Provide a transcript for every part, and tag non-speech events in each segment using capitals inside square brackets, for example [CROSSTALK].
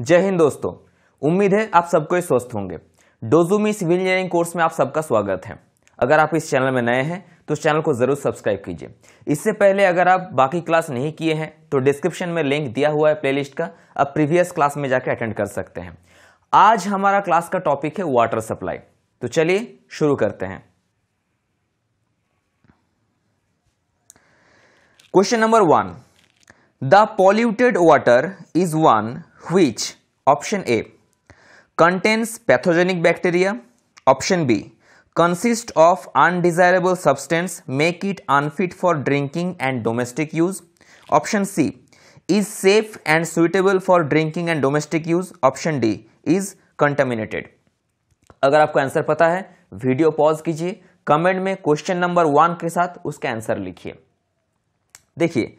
जय हिंद दोस्तों उम्मीद है आप सबको स्वस्थ होंगे डोजूमी सिविल इंजीनियरिंग कोर्स में आप सबका स्वागत है अगर आप इस चैनल में नए हैं तो चैनल को ज़रूर सब्सक्राइब कीजिए इससे पहले अगर आप बाकी क्लास नहीं किए हैं तो डिस्क्रिप्शन में लिंक दिया हुआ है प्लेलिस्ट का आप प्रीवियस क्लास में जाकर अटेंड कर सकते हैं आज हमारा क्लास का टॉपिक है वाटर सप्लाई तो चलिए शुरू करते हैं question number one the polluted water is one which option A contains pathogenic bacteria option B consist of undesirable substance make it unfit for drinking and domestic use option C is safe and suitable for drinking and domestic use option D is contaminated अगर आपको answer पता है video pause कीजिए comment में question number one के साथ उसका answer लिखिए देखिए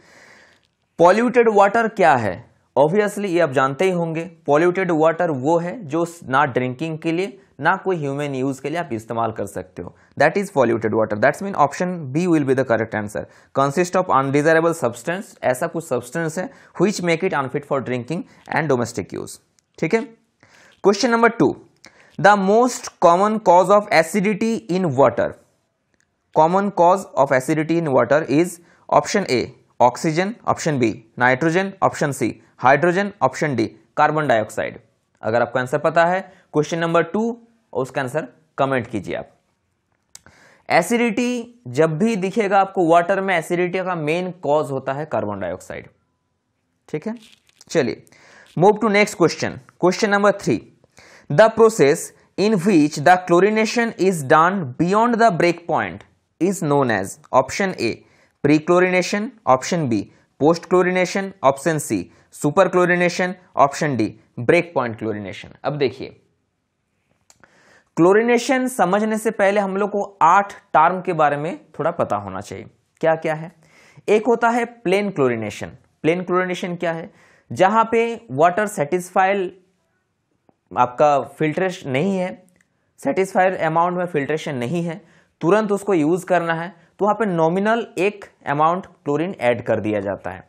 पॉल्यूटेड वाटर क्या है ऑब्वियसली ये आप जानते ही होंगे पॉल्यूटेड वाटर वो है जो ना ड्रिंकिंग के लिए ना कोई ह्यूमन यूज के लिए आप इस्तेमाल कर सकते हो that is polluted water that's mean option B will be the correct answer consist of undesirable substance ऐसा कुछ सब्सटेंस है which make it unfit for drinking and domestic use ठीक है question number two the most common cause of acidity in water common cause of acidity in water is option A oxygen option B nitrogen option C hydrogen option D carbon dioxide अगर आपको answer पता है question number to और उसका answer comment कीजिए आप acidity जब भी दिखेगा आपको वाटर में एसिडिटी का मेन कॉज होता है कार्बन डाइऑक्साइड ठीक है चलिए move to next question question number three the process in which the chlorination is done beyond the break point is known as option A pre chlorination option B post chlorination option C super chlorination option D break point chlorination अब देखिए chlorination समझने से पहले हम लोग को आठ term के बारे में थोड़ा पता होना चाहिए क्या क्या है एक होता है प्लेन क्लोरिनेशन प्लेन क्लोरिनेशन क्या है जहां पे वाटर सेटिस्फाइड आपका फिल्ट्रेशन नहीं है सेटिस्फाइड अमाउंट में फिल्ट्रेशन नहीं है तुरंत उसको यूज़ करना है तो वहाँ पे नॉमिनल एक अमाउंट क्लोरीन ऐड कर दिया जाता है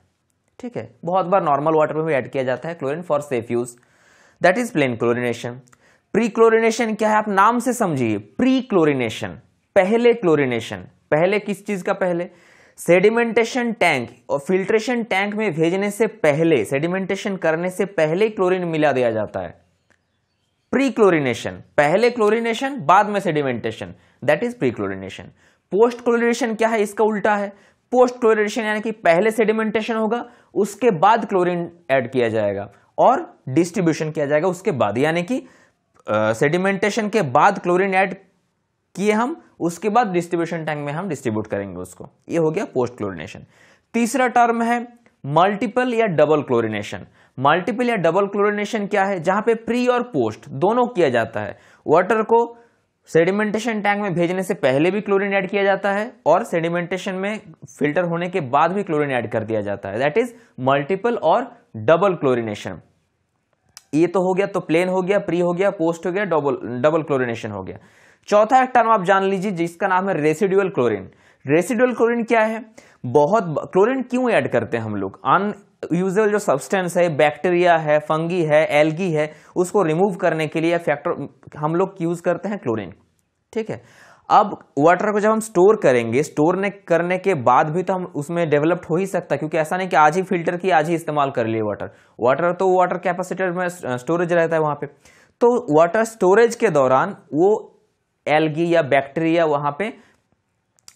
ठीक है बहुत बार नॉर्मल वाटर में भी ऐड किया जाता है chlorine for safe use that is plain chlorination pre chlorination क्या है आप नाम से समझिए प्री क्लोरिनेशन पहले क्लोरिनेशन पहले किस चीज़ का पहले सेडिमेंटेशन टैंक और फिल्ट्रेशन टैंक में भेजने से पहले सेडिमेंटेशन करने से पहले क्लोरीन मिला दिया जाता है प्री क्लोरिनेशन पहले क्लोरिनेशन बाद में sedimentation that is pre chlorination post chlorination क्या है इसका उल्टा है पोस्ट क्लोरेशन यानी कि पहले सेडिमेंटेशन होगा उसके बाद क्लोरीन ऐड किया जाएगा और डिस्ट्रीब्यूशन किया जाएगा उसके बाद यानी कि सेडिमेंटेशन के बाद क्लोरीन ऐड किए हम उसके बाद डिस्ट्रीब्यूशन टैंक में हम डिस्ट्रीब्यूट करेंगे उसको ये हो गया पोस्ट क्लोरिनेशन तीसरा टर्म है मल्टीपल या डबल क्लोरिनेशन मल्टीपल या डबल क्लोरिनेशन क्या है जहां पे प्री और पोस्ट दोनों किया जाता है वाटर को सेडिमेंटेशन टैंक में भेजने से पहले भी क्लोरीन ऐड किया जाता है और सेडिमेंटेशन में फिल्टर होने के बाद भी क्लोरीन ऐड कर दिया जाता है दैट इज मल्टीपल और डबल क्लोरीनेशन ये तो हो गया तो प्लेन हो गया प्री हो गया पोस्ट हो गया डबल डबल क्लोरीनेशन हो गया चौथा एक टर्म आप जान लीजिए जिसका नाम है रेसिडुअल क्लोरिन रेसिडुअल क्लोरिन क्या है बहुत क्लोरिन क्यों ऐड करते हैं हम लोग अन यूजल जो सब्सटेंस है बैक्टीरिया है फंगी है एल्गी है उसको रिमूव करने के लिए फैक्टर हम लोग यूज़ करते हैं क्लोरीन ठीक है अब वाटर को जब हम स्टोर करेंगे स्टोर ने करने के बाद भी तो हम उसमें डेवलप्ड हो ही सकता है क्योंकि ऐसा नहीं कि आज ही फिल्टर की आज ही इस्तेमाल कर लिए वाटर वाटर तो वाटर कैपेसिटर में स्टोरेज रहता है वहाँ पे तो वाटर स्टोरेज के दौरान वो एल्गी या बैक्टीरिया वहाँ पे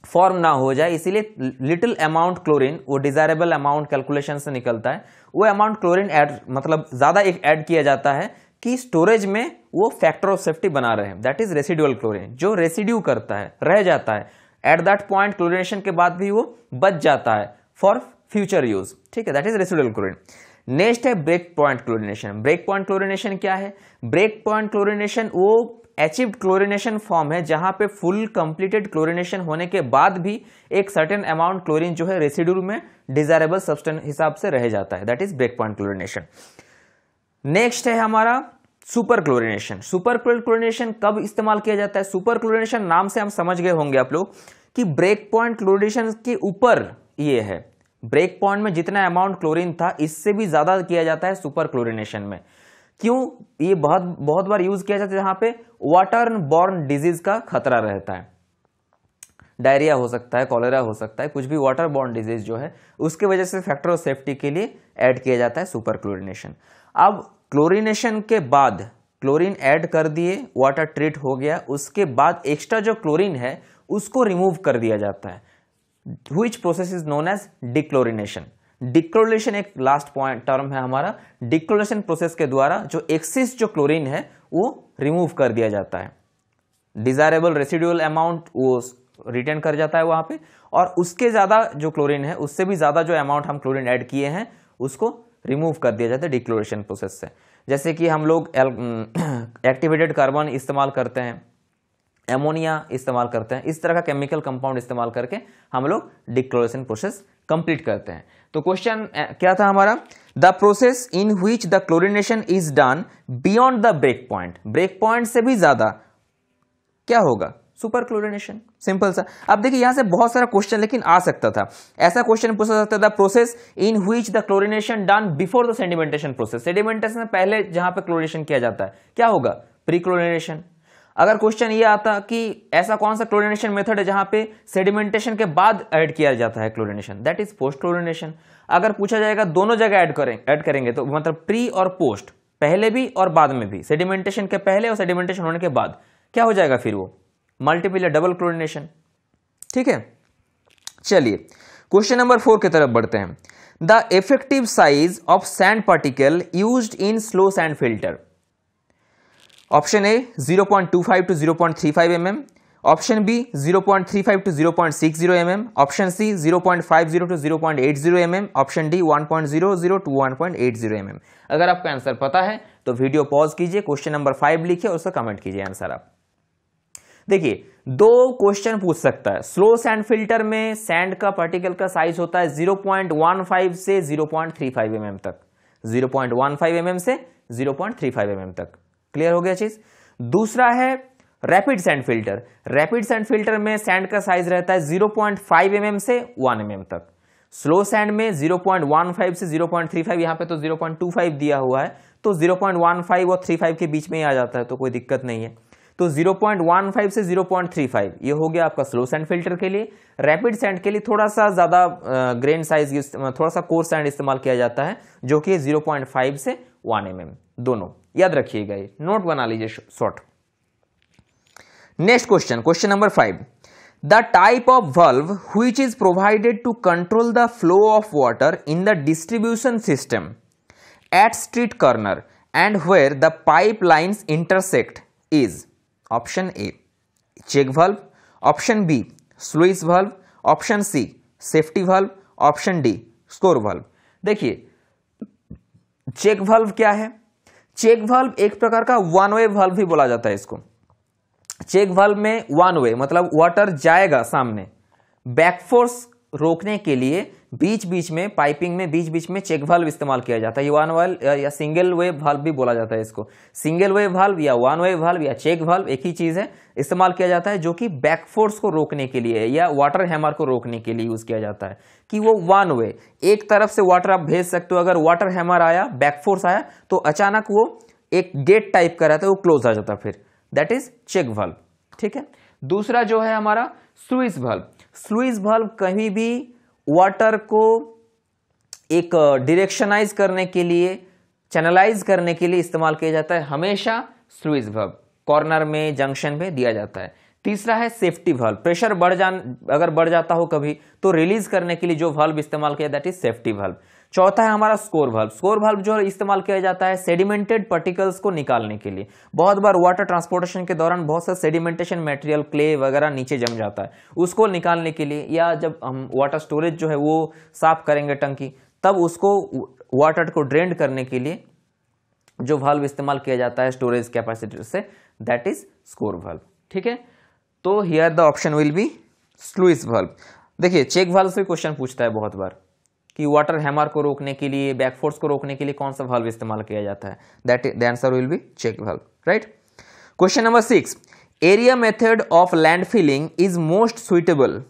फॉर्म ना हो जाए इसीलिए लिटिल अमाउंट क्लोरीन वो डिजायरेबल अमाउंट कैलकुलेशन से निकलता है वो अमाउंट क्लोरीन ऐड मतलब ज़्यादा एक ऐड किया जाता है कि स्टोरेज में वो फैक्टर ऑफ सेफ्टी बना रहे हैं दैट इज रेसिड्यूअल क्लोरीन जो रेसिड्यू करता है रह जाता है एट दैट पॉइंट क्लोरिनेशन के बाद भी वो बच जाता है फॉर फ्यूचर यूज ठीक है that is residual chlorine next है break point chlorination break point chlorination क्या है ब्रेक पॉइंट क्लोरिनेशन वो अचीव्ड क्लोरिनेशन फॉर्म है जहां पे फुल कंप्लीटेड क्लोरिनेशन होने के बाद भी एक सर्टेन अमाउंट क्लोरीन जो है रेसिड्यूल में डिजायरेबल सब्सटेंस हिसाब से रह जाता है that is break point chlorination next है हमारा सुपर क्लोरिनेशन सुपर क्लोरिनेशन कब इस्तेमाल किया जाता है सुपर क्लोरिनेशन नाम से हम समझ गए होंगे आप लोग कि ब्रेक पॉइंट क्लोरिनेशन के ऊपर ये है ब्रेक पॉइंट में जितना अमाउंट क्लोरीन था इससे भी ज़्यादा किया जाता है सुपर क्लोरिनेशन में क्यों ये बहुत बहुत बार यूज किया जाता है जहां पे वाटर बॉर्न डिजीज का खतरा रहता है डायरिया हो सकता है कॉलेरा हो सकता है कुछ भी वाटर बॉर्न डिजीज जो है उसके वजह से फैक्टर ऑफ सेफ्टी के लिए ऐड किया जाता है सुपर क्लोरिनेशन अब क्लोरिनेशन के बाद क्लोरीन ऐड कर दिए वाटर ट्रीट हो गया उसके बाद एक्स्ट्रा जो क्लोरीन है उसको रिमूव कर दिया जाता है which process is known as dechlorination dechlorination एक लास्ट पॉइंट टर्म है हमारा डिक्लोरेशन प्रोसेस के द्वारा जो एक्सिस जो क्लोरीन है वो रिमूव कर दिया जाता है डिजायरेबल रेसिड्यूअल अमाउंट वो रिटर्न कर जाता है वहां पे और उसके ज़्यादा जो क्लोरीन है उससे भी ज़्यादा जो अमाउंट हम क्लोरीन ऐड किए हैं उसको रिमूव कर दिया जाता है डिक्लोरेशन प्रोसेस से जैसे कि हम लोग एक्टिवेटेड कार्बन [COUGHS] इस्तेमाल करते हैं एमोनिया इस्तेमाल करते हैं इस तरह का केमिकल कंपाउंड इस्तेमाल करके हम लोग डिक्लोरेशन प्रोसेस कंप्लीट करते हैं तो क्वेश्चन क्या था हमारा the process in which the chlorination is done beyond the break point break point से भी ज्यादा क्या होगा सुपर क्लोरिनेशन सिंपल सा अब देखिए यहां से बहुत सारा क्वेश्चन लेकिन आ सकता था ऐसा क्वेश्चन पूछा सकता था process in which the chlorination done before the sedimentation process sedimentation पहले जहां पर क्लोरिनेशन किया जाता है क्या होगा प्री क्लोरिनेशन अगर क्वेश्चन ये आता कि ऐसा कौन सा क्लोरिनेशन मेथड है जहां पे सेडिमेंटेशन के बाद ऐड किया जाता है chlorination that is post chlorination अगर पूछा जाएगा दोनों जगह ऐड करें ऐड करेंगे तो मतलब प्री और पोस्ट पहले भी और बाद में भी सेडिमेंटेशन के पहले और सेडिमेंटेशन होने के बाद क्या हो जाएगा फिर वो मल्टीपल या डबल क्लोरिनेशन ठीक है चलिए क्वेश्चन नंबर फोर की तरफ बढ़ते हैं the effective size of sand particle use in slow sand filter option A 0.25 to 0.35 mm option B 0.35 to 0.60 mm option C 0.50 to 0.80 mm option D 1.00 to 1.80 mm अगर आपका answer पता है तो video pause कीजिए क्वेश्चन नंबर फाइव लिखिए और उसका comment कीजिए आंसर आप देखिए दो क्वेश्चन पूछ सकता है स्लो सैंड फिल्टर में सैंड का पार्टिकल का साइज होता है 0.15 से 0.35 पॉइंट mm तक 0.15 पॉइंट mm से 0.35 पॉइंट mm तक क्लियर हो गया चीज दूसरा है rapid sand filter rapid sand filter में सैंड का साइज रहता है 0.5 पॉइंट mm से 1 mm तक स्लो सैंड में 0.15 से 0.35 पॉइंट यहाँ पे तो 0.25 दिया हुआ है तो 0.15 और 35 के बीच में ही आ जाता है तो कोई दिक्कत नहीं है तो 0.15 से 0.35 ये हो गया आपका स्लो सैंड फिल्टर के लिए रैपिड सैंड के लिए थोड़ा सा ज़्यादा ग्रेन साइज थोड़ा सा कोर सैंड इस्तेमाल किया जाता है जो कि 0.5 से 1 एम mm, दोनों याद रखिएगा ये नोट बना लीजिए short next question question number five the type of valve हुई is provided to control the flow of water in the distribution system at street corner and where the pipe lines intersect is option A check valve option B sluice valve option C safety valve option D scour valve देखिए check valve क्या है check valve एक प्रकार का one way valve भी बोला जाता है इसको चेक वाल्व में वन वे मतलब वाटर जाएगा सामने बैकफोर्स रोकने के लिए बीच बीच में पाइपिंग में बीच बीच में चेक वाल्व इस्तेमाल किया जाता है वन वाल्व या सिंगल वे वाल्व भी बोला जाता है इसको सिंगल वे वाल्व या वन वे वाल्व या चेक वाल्व एक ही चीज़ है इस्तेमाल किया जाता है जो कि बैक फोर्स को रोकने के लिए या वाटर हैमर को रोकने के लिए यूज़ किया जाता है कि वो वन वे एक तरफ से वाटर आप भेज सकते हो अगर वाटर हैमर आया बैक फोर्स आया तो अचानक वो एक गेट टाइप का रहता है वो क्लोज आ जाता है फिर दैट इज चेक वाल्व ठीक है दूसरा जो है हमारा स्विच वाल्व फ्लूज बल्ब कहीं भी वाटर को एक डिरेक्शनाइज करने के लिए चैनलाइज करने के लिए इस्तेमाल किया जाता है हमेशा स्लूज बल्ब कॉर्नर में जंक्शन में दिया जाता है तीसरा है सेफ्टी वाल्व प्रेशर बढ़ जान अगर बढ़ जाता हो कभी तो रिलीज करने के लिए जो वाल्व इस्तेमाल किया दैट इज सेफ्टी वाल्व चौथा है हमारा स्कोर वाल्व स्कोर वाल्व जो इस्तेमाल किया जाता है सेडिमेंटेड पर्टिकल्स को निकालने के लिए बहुत बार वाटर ट्रांसपोर्टेशन के दौरान बहुत सा सेडिमेंटेशन मटेरियल क्ले वगैरह नीचे जम जाता है उसको निकालने के लिए या जब हम वाटर स्टोरेज जो है वो साफ करेंगे टंकी तब उसको वाटर को ड्रेन करने के लिए जो वाल्व इस्तेमाल किया जाता है स्टोरेज कैपेसिटी से दैट इज स्कोर वाल्व ठीक है तो here the option will be sluice valve देखिए चेक वाल्व से क्वेश्चन पूछता है बहुत बार कि वाटर हैमर को रोकने के लिए बैकफोर्स को रोकने के लिए कौन सा वाल्व इस्तेमाल किया जाता है that the answer will be check valve right question number six area method of land filling is most suitable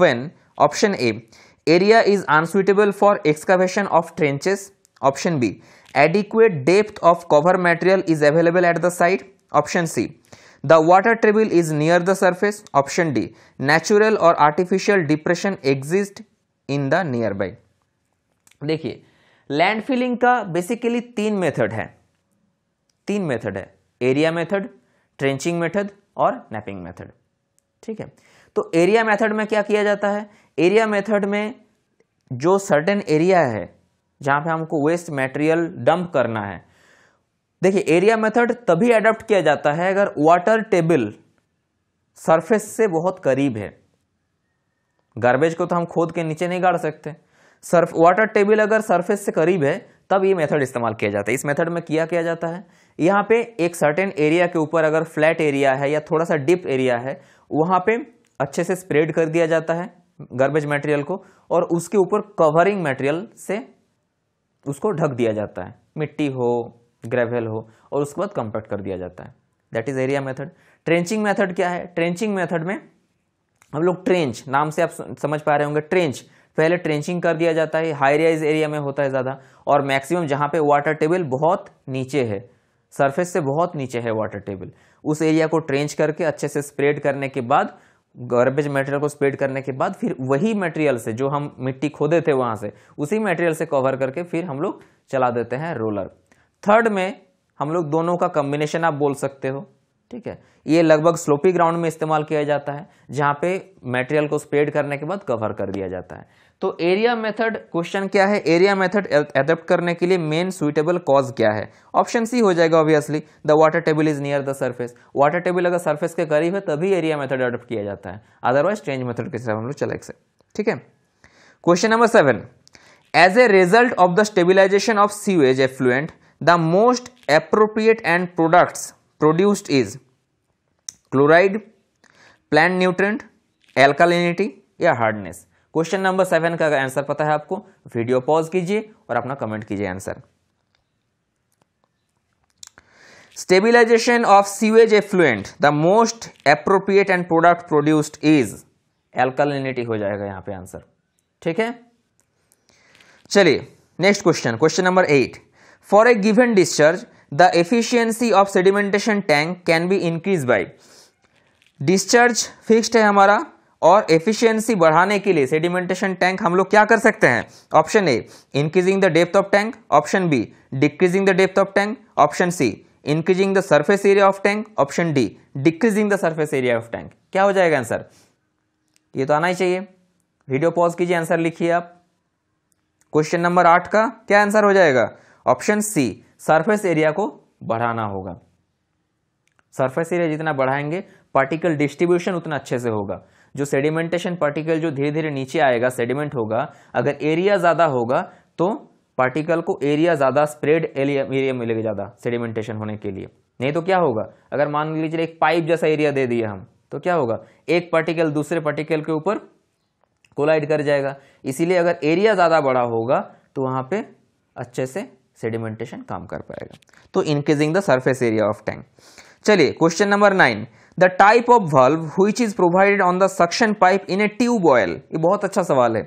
when option A area is unsuitable for excavation of trenches option B adequate depth of cover material is available at the site option C the water table is near the surface option D natural और artificial depression exist in the nearby देखिए land filling का basically तीन method है तीन method है area method trenching method और नैपिंग method ठीक है तो एरिया मेथड में क्या किया जाता है एरिया मेथड में जो सर्टेन एरिया है जहां पे हमको वेस्ट मटेरियल डंप करना है देखिए एरिया मेथड तभी अडॉप्ट किया जाता है अगर वाटर टेबल सरफेस से बहुत करीब है गार्बेज को तो हम खोद के नीचे नहीं गाड़ सकते सर्फ वाटर टेबल अगर सरफेस से करीब है तब ये मेथड इस्तेमाल किया जाता है इस मेथड में किया किया जाता है यहाँ पे एक सर्टेन एरिया के ऊपर अगर फ्लैट एरिया है या थोड़ा सा डिप एरिया है वहाँ पे अच्छे से स्प्रेड कर दिया जाता है गर्बेज मटेरियल को और उसके ऊपर कवरिंग मटेरियल से उसको ढक दिया जाता है मिट्टी हो ग्रेवल हो और उसके बाद कंपैक्ट कर दिया जाता है that is area method trenching method क्या है ट्रेंचिंग मेथड में हम लोग ट्रेंच नाम से आप समझ पा रहे होंगे ट्रेंच पहले ट्रेंचिंग कर दिया जाता है हाई राइज एरिया में होता है ज़्यादा और मैक्सिमम जहाँ पे वाटर टेबल बहुत नीचे है सरफेस से बहुत नीचे है वाटर टेबल उस एरिया को ट्रेंच करके अच्छे से स्प्रेड करने के बाद गार्बेज मटेरियल को स्प्रेड करने के बाद फिर वही मटेरियल से जो हम मिट्टी खोदे थे वहाँ से उसी मटेरियल से कवर करके फिर हम लोग चला देते हैं रोलर थर्ड में हम लोग दोनों का कम्बिनेशन आप बोल सकते हो ठीक है ये लगभग स्लोपी ग्राउंड में इस्तेमाल किया जाता है जहाँ पे मटेरियल को स्प्रेड करने के बाद कवर कर दिया जाता है तो एरिया मेथड क्वेश्चन क्या है एरिया मेथड एडेप्ट करने के लिए मेन सुइटेबल कॉज क्या है ऑप्शन सी हो जाएगा obviously the water table is near the surface water table अगर सर्फेस के करीब है तभी एरिया मेथड एडोप्ट किया जाता है अदरवाइज चेंज मेथड के हिसाब हम लोग चले ठीक है question number seven as a result of the stabilization of sewage effluent the most appropriate end products produced is chloride plant nutrient alkalinity या हार्डनेस क्वेश्चन नंबर सेवन का आंसर पता है आपको वीडियो पॉज कीजिए और अपना कमेंट कीजिए answer stabilization of sewage effluent the most appropriate end product produced is alkalinity हो जाएगा यहां पे आंसर ठीक है चलिए next question question number eight for a given discharge the efficiency of sedimentation tank can be increase by discharge fixed है हमारा और एफिशिएंसी बढ़ाने के लिए सेडिमेंटेशन टैंक हम लोग क्या कर सकते हैं option A increasing the depth of tank option B decreasing the depth of tank option C increasing the surface area of tank option D decreasing the surface area of tank क्या हो जाएगा answer ये तो आना ही चाहिए video pause कीजिए answer लिखिए आप क्वेश्चन नंबर आठ का क्या आंसर हो जाएगा ऑप्शन सी सरफेस एरिया को बढ़ाना होगा सरफेस एरिया जितना बढ़ाएंगे पार्टिकल डिस्ट्रीब्यूशन उतना अच्छे से होगा जो सेडिमेंटेशन पार्टिकल जो धीरे धीरे नीचे आएगा सेडिमेंट होगा अगर एरिया ज़्यादा होगा तो पार्टिकल को एरिया ज़्यादा स्प्रेड एरिया एरिया मिलेगा ज़्यादा सेडिमेंटेशन होने के लिए नहीं तो क्या होगा अगर मान लीजिए एक पाइप जैसा एरिया दे दिया हम तो क्या होगा एक पार्टिकल दूसरे पार्टिकल के ऊपर कोलाइड कर जाएगा इसीलिए अगर एरिया ज़्यादा बड़ा होगा तो वहाँ पे अच्छे से सेडिमेंटेशन काम कर पाएगा तो increasing the surface area of tank चलिए question number nine the type of valve हुई is provided on the suction pipe in a tube well ये बहुत अच्छा सवाल है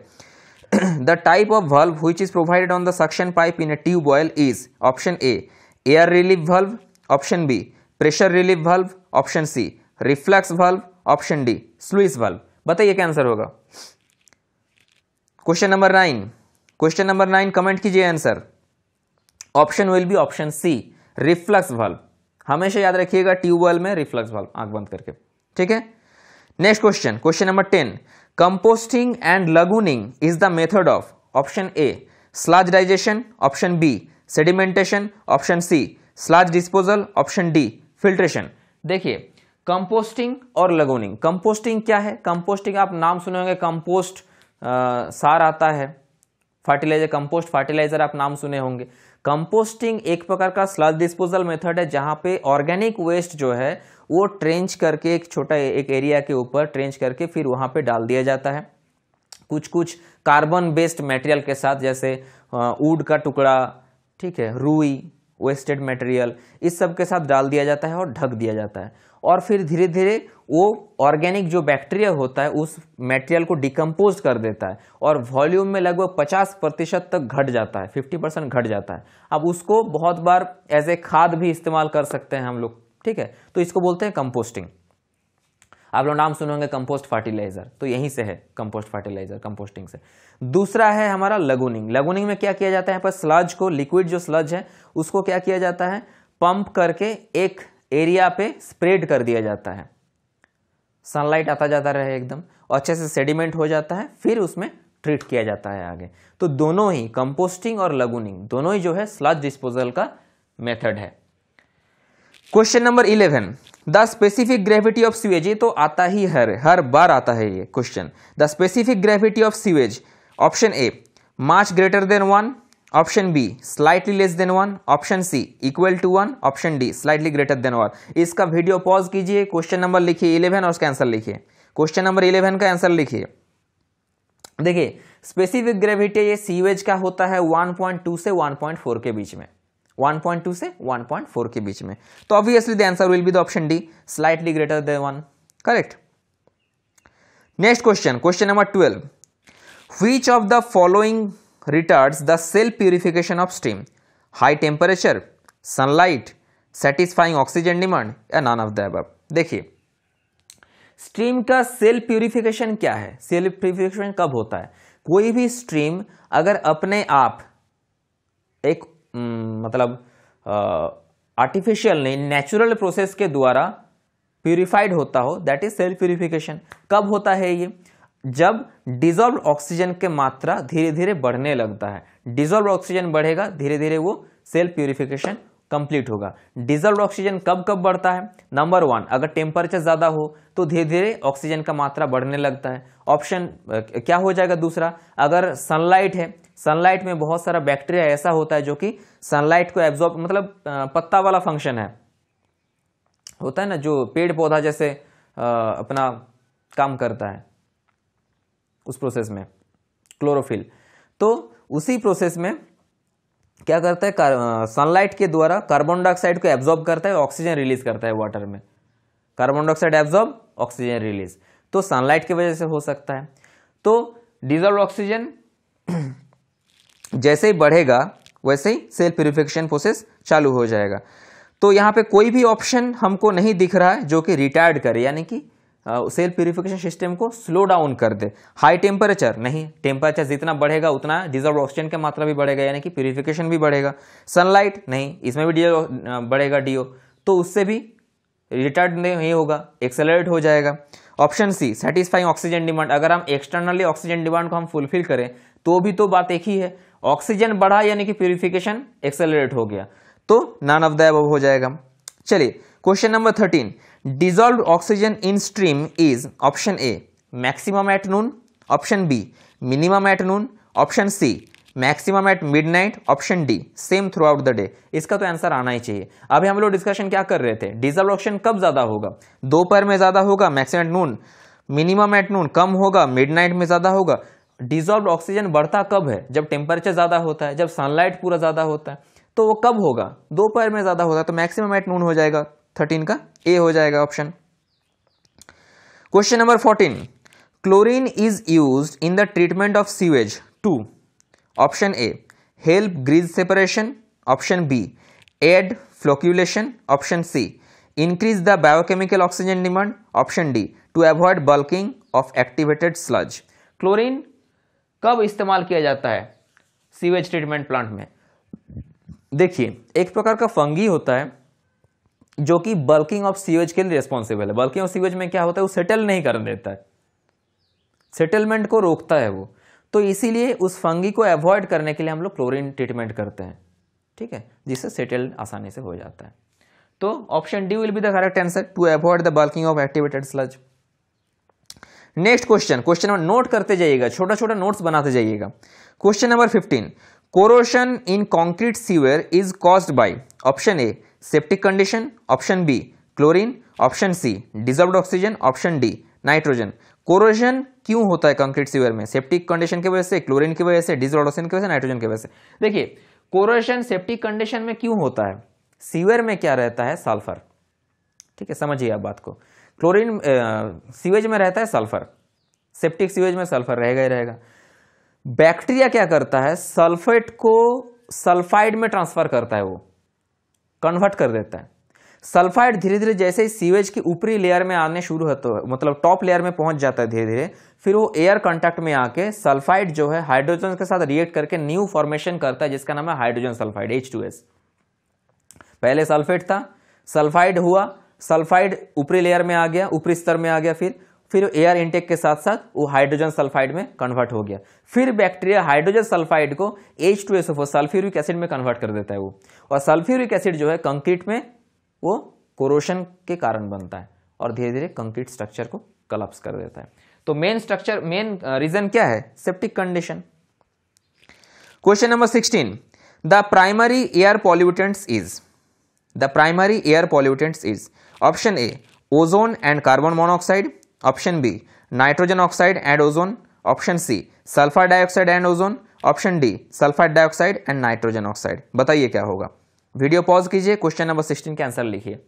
द टाइप ऑफ वाल्व हुई is provided on the suction pipe in a tube well is option A air relief valve option B pressure relief valve option C reflex valve option D sluice valve बताइए क्या answer होगा question number nine question number nine comment कीजिए answer option will be option C reflux valve हमेशा याद रखिएगा tubewell में reflux valve आंख बंद करके ठीक है next question question number ten composting and lagooning is the method of option A sludge digestion option B sedimentation option C sludge disposal option D filtration देखिए कंपोस्टिंग और लगोनिंग कंपोस्टिंग क्या है composting आप नाम सुने होंगे कंपोस्ट सार आता है फर्टिलाइजर कंपोस्ट फर्टिलाइजर आप नाम सुने होंगे कंपोस्टिंग एक प्रकार का स्लज डिस्पोजल मेथड है जहाँ पे ऑर्गेनिक वेस्ट जो है वो ट्रेंच करके एक छोटा एक एरिया के ऊपर ट्रेंच करके फिर वहाँ पे डाल दिया जाता है कुछ कुछ कार्बन बेस्ड मटेरियल के साथ जैसे ऊड का टुकड़ा ठीक है रुई वेस्टेड मटेरियल इस सब के साथ डाल दिया जाता है और ढक दिया जाता है और फिर धीरे धीरे वो ऑर्गेनिक जो बैक्टीरिया होता है उस मटेरियल को डिकम्पोज कर देता है और वॉल्यूम में लगभग 50 प्रतिशत तक घट जाता है 50 परसेंट घट जाता है अब उसको बहुत बार एज ए खाद भी इस्तेमाल कर सकते हैं हम लोग ठीक है तो इसको बोलते हैं कंपोस्टिंग आप लोग नाम सुनोगे कंपोस्ट फर्टिलाइजर तो यहीं से है कंपोस्ट फर्टिलाइजर कंपोस्टिंग से दूसरा है हमारा लगूनिंग लगूनिंग में क्या किया जाता है पर स्लज को लिक्विड जो स्लज है उसको क्या किया जाता है पंप करके एक एरिया पे स्प्रेड कर दिया जाता है सनलाइट आता जाता रहे एकदम और अच्छे से सेडिमेंट हो जाता है फिर उसमें ट्रीट किया जाता है आगे तो दोनों ही कंपोस्टिंग और लगुनिंग दोनों ही जो है स्लज डिस्पोजल का मेथड है question number eleven the specific gravity of sewage ये तो आता ही हर हर बार आता है ये question the specific gravity of sewage option A much greater than one option B slightly less than one option C equal to one option D slightly greater than one इसका video pause कीजिए question number लिखिए eleven और उसका answer लिखिए question number eleven का answer लिखिए देखिए specific gravity ये सीवेज का होता है 1.2 से 1.4 के बीच में 1.2 से 1.4 के बीच में तो obviously the answer will be the option D slightly greater than one correct next question question number twelve which of the following retards the self purification of stream high temperature sunlight satisfying oxygen demand या none of the अब देखिए stream का cell purification क्या है cell purification कब होता है कोई भी स्ट्रीम अगर अपने आप एक हम्म, मतलब आर्टिफिशियल नहीं नेचुरल प्रोसेस के द्वारा प्यूरिफाइड होता हो दैट इज सेल्फ प्यूरिफिकेशन कब होता है ये जब डिजॉल्व ऑक्सीजन के मात्रा धीरे धीरे बढ़ने लगता है डिजॉल्व ऑक्सीजन बढ़ेगा धीरे धीरे वो सेल्फ प्यूरिफिकेशन कंप्लीट होगा डिजॉल्व ऑक्सीजन कब कब बढ़ता है नंबर वन अगर टेम्परेचर ज़्यादा हो तो धीरे धीरे ऑक्सीजन का मात्रा बढ़ने लगता है ऑप्शन क्या हो जाएगा दूसरा अगर सनलाइट है सनलाइट में बहुत सारा बैक्टीरिया ऐसा होता है जो कि सनलाइट को एब्जॉर्ब मतलब पत्ता वाला फंक्शन है होता है ना जो पेड़ पौधा जैसे अपना काम करता है उस प्रोसेस में क्लोरोफिल तो उसी प्रोसेस में क्या करता है सनलाइट के द्वारा कार्बन डाइऑक्साइड को एब्जॉर्ब करता है ऑक्सीजन रिलीज करता है वाटर में carbon dioxide absorb oxygen release तो सनलाइट की वजह से हो सकता है तो डिजॉल्व ऑक्सीजन जैसे ही बढ़ेगा वैसे ही सेल प्योरीफिकेशन प्रोसेस चालू हो जाएगा तो यहाँ पे कोई भी ऑप्शन हमको नहीं दिख रहा है जो कि रिटायर्ड करे यानी कि सेल प्योरीफिकेशन सिस्टम को स्लो डाउन कर दे हाई टेम्परेचर नहीं टेम्परेचर जितना बढ़ेगा उतना डिजर्व ऑक्सीजन की मात्रा भी बढ़ेगा यानी कि प्योरीफिकेशन भी बढ़ेगा सनलाइट नहीं इसमें भी डीओ बढ़ेगा डीओ तो उससे भी रिटायर्ड नहीं होगा एक्सेलरेट हो जाएगा option C satisfying oxygen demand अगर हम एक्सटर्नली ऑक्सीजन डिमांड को हम फुलफिल करें तो भी तो बात एक ही है ऑक्सीजन बढ़ा यानी कि प्यूरिफिकेशन एक्सेलरेट हो गया तो नान ऑफ द एबव हो जाएगा चलिए question number thirteen dissolve oxygen in stream is option A maximum at noon option B minimum at noon option C maximum at midnight option D same throughout the day इसका तो answer आना ही चाहिए अभी हम लोग discussion क्या कर रहे थे डीजल ऑप्शन कब ज़्यादा होगा दोपहर में ज़्यादा होगा maximum at noon minimum at noon कम होगा मिडनाइट में ज़्यादा होगा डिजॉल्व ऑक्सीजन बढ़ता कब है जब टेम्परेचर ज़्यादा होता है जब सनलाइट पूरा ज़्यादा होता है तो वो कब होगा दोपहर में ज़्यादा होता है तो मैक्सिमम एट नून हो जाएगा थर्टीन का ए हो जाएगा option question number fourteen chlorine is use in the treatment of sewage to option A help grease separation option B aid flocculation option C increase the biochemical oxygen demand option D to avoid bulking of activated sludge chlorine कब इस्तेमाल किया जाता है sewage treatment plant में देखिए एक प्रकार का फंगी होता है जो कि बल्किंग ऑफ सीवेज के लिए रिस्पॉन्सिबल है बल्किंग ऑफ सीवेज में क्या होता है वो सेटल नहीं कर देता है सेटलमेंट को रोकता है वो तो इसीलिए उस फंगी को अवॉइड करने के लिए हम लोग क्लोरिन ट्रीटमेंट करते हैं ठीक है जिससे सेटल आसानी से हो जाता है तो option D will be the correct answer to avoid the bulking of activated sludge next question question number note करते जाइएगा छोटा छोटा नोट्स बनाते जाइएगा question number fifteen corrosion in concrete sewer is caused by option A septic condition option B chlorine option C dissolved oxygen option D nitrogen corrosion क्यों होता है concrete sewer में सेप्टिक कंडीशन की वजह से क्लोरीन की वजह से डिजर्व ऑक्सीजन की वजह से नाइट्रोजन की वजह से देखिए कोरोशन सेप्टिक कंडीशन में क्यों होता है सीवर में क्या रहता है सल्फर ठीक है समझिए आप बात को क्लोरीन सीवेज में रहता है सल्फर सेप्टिक सीवेज में सल्फर रहेगा ही रहेगा बैक्टीरिया क्या करता है सल्फेट को सल्फाइड में ट्रांसफर करता है वो कन्वर्ट कर देता है सल्फाइड धीरे धीरे जैसे ही सीवेज की ऊपरी लेयर में आने शुरू होते तो है मतलब टॉप लेयर में पहुंच जाता है धीरे धीरे फिर वो एयर कॉन्टैक्ट में आके सल्फाइड जो है हाइड्रोजन के साथ रिएक्ट करके न्यू फॉर्मेशन करता है जिसका नाम है हाइड्रोजन सल्फाइड एच पहले सल्फेट था सल्फाइड हुआ सल्फाइड ऊपरी लेयर में आ गया ऊपरी स्तर में आ गया फिर फिर एयर इंटेक के साथ साथ वो हाइड्रोजन सल्फाइड में कन्वर्ट हो गया फिर बैक्टीरिया हाइड्रोजन सल्फाइड को H two S O sulphuric acid में कन्वर्ट कर देता है वो और सल्फ्यूरिक एसिड जो है कंक्रीट में वो कोरोशन के कारण बनता है और धीरे धीरे कंक्रीट स्ट्रक्चर को कलप्स कर देता है तो मेन स्ट्रक्चर मेन रीजन क्या है septic condition question number sixteen the primary air pollutants is the primary air pollutants is option A ozone and carbon monoxide option B nitrogen oxide and ozone option C sulphur dioxide and ozone option D sulphur dioxide and nitrogen oxide बताइए क्या होगा video pause कीजिए question number sixteen के answer लिखिए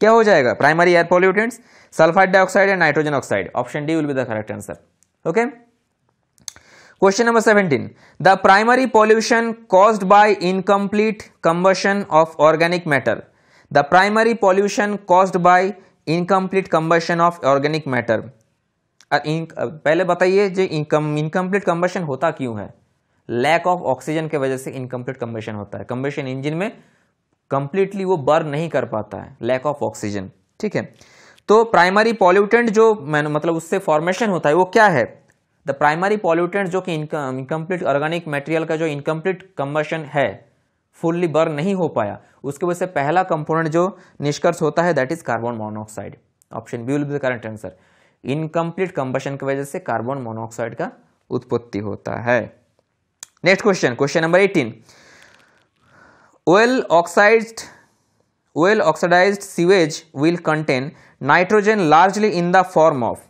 क्या हो जाएगा primary air pollutants sulphide dioxide and nitrogen oxide option D will be the correct answer okay question number seventeen the primary pollution caused by incomplete combustion of organic matter the primary pollution caused by incomplete combustion of organic matter पहले बताइए जो income incomplete combustion होता क्यों है lack of oxygen के वजह से incomplete combustion होता है कम्बशन इंजन में कंप्लीटली वो बर्न नहीं कर पाता है लैक ऑफ ऑक्सीजन ठीक है तो प्राइमरी पॉल्यूटेंट जो मतलब उससे फॉर्मेशन होता है वो क्या है द प्राइमरी पॉल्यूटेंट जो कि इनकम्प्लीट ऑर्गेनिक मटेरियल का जो इनकम्प्लीट कम्बशन है फुल्ली बर्न नहीं हो पाया उसके वजह से पहला कंपोनेंट जो निष्कर्ष होता है that is carbon monoxide option B will be the current answer incomplete combustion की वजह से कार्बन मोनोऑक्साइड का उत्पत्ति होता है next question question number eighteen oil oxide oil oxidise sewage will contain nitrogen largely in the form of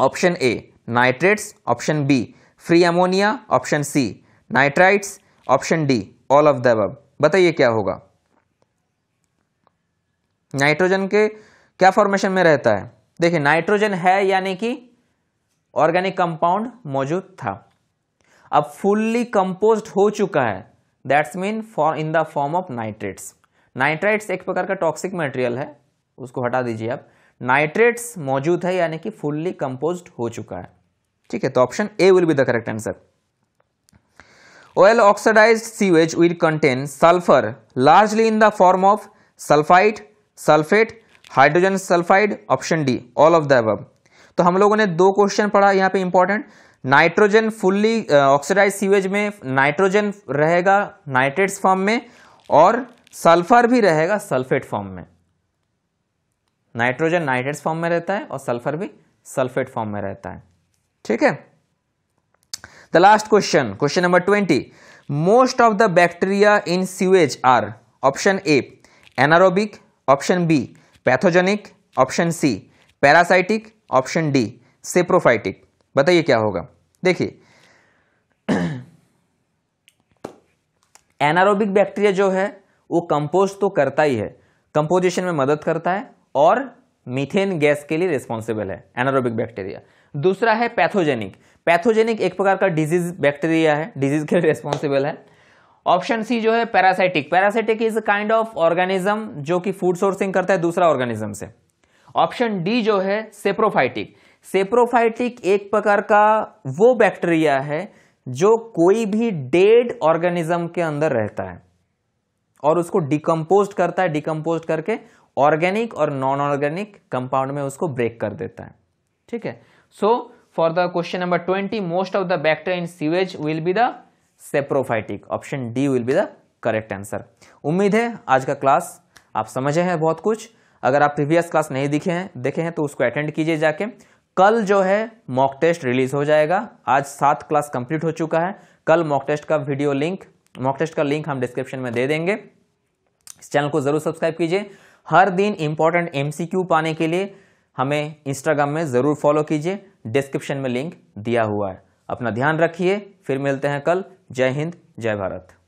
option A nitrates option B free ammonia option C nitrites option D all of the अब बताइए क्या होगा nitrogen के क्या formation में रहता है देखिए नाइट्रोजन है यानी कि ऑर्गेनिक कंपाउंड मौजूद था अब फुल्ली कंपोज हो चुका है that's mean for in the form of nitrates nitrites एक प्रकार का टॉक्सिक मटेरियल है उसको हटा दीजिए आप नाइट्रेट्स मौजूद है यानी कि फुल्ली कंपोज हो चुका है ठीक है तो option A will be the correct answer Oil oxidized sewage will contain sulfur largely in the form of sulfite, sulfate, hydrogen sulphide option D all of the above तो हम लोगों ने दो क्वेश्चन पढ़ा यहाँ पे important nitrogen fully oxidise sewage में nitrogen रहेगा नाइट्रेट्स फॉर्म में और सल्फर भी रहेगा सल्फेट फॉर्म में नाइट्रोजन नाइट्रेट्स फॉर्म में रहता है और सल्फर भी सल्फेट फॉर्म में रहता है ठीक है the last question question number twenty most of the bacteria in sewage are option A anaerobic option B pathogenic option C parasitic option D saprophytic बताइए क्या होगा देखिए एनारोबिक बैक्टीरिया जो है वो कंपोज तो करता ही है कंपोजिशन में मदद करता है और मीथेन गैस के लिए रिस्पॉन्सिबल है एनारोबिक बैक्टीरिया दूसरा है पैथोजेनिक पैथोजेनिक एक प्रकार का डिजीज बैक्टीरिया है डिजीज के रिस्पॉन्सिबल है ऑप्शन सी जो है parasitic parasitic is a kind of organism जो कि फूड सोर्सिंग करता है दूसरा ऑर्गेनिज्म से ऑप्शन डी जो है सेप्रोफाइटिक सेप्रोफाइटिक एक प्रकार का वो बैक्टीरिया है जो कोई भी डेड ऑर्गेनिज्म के अंदर रहता है और उसको डिकम्पोज करता है डिकम्पोज करके ऑर्गेनिक और नॉन ऑर्गेनिक कंपाउंड में उसको ब्रेक कर देता है ठीक है सो so, for the question number 20 most of the bacteria in sewage will be the saprophytic option d will be the correct answer उम्मीद है आज का क्लास आप समझे हैं बहुत कुछ अगर आप प्रीवियस क्लास नहीं दिखे हैं देखे हैं तो उसको अटेंड कीजिए जाके कल जो है मॉक टेस्ट रिलीज हो जाएगा आज सात क्लास कंप्लीट हो चुका है कल मॉक टेस्ट का वीडियो लिंक मॉक टेस्ट का लिंक हम डिस्क्रिप्शन में दे देंगे इस चैनल को जरूर सब्सक्राइब कीजिए हर दिन इंपॉर्टेंट एमसीक्यू पाने के लिए हमें इंस्टाग्राम में ज़रूर फॉलो कीजिए डिस्क्रिप्शन में लिंक दिया हुआ है अपना ध्यान रखिए फिर मिलते हैं कल जय हिंद जय भारत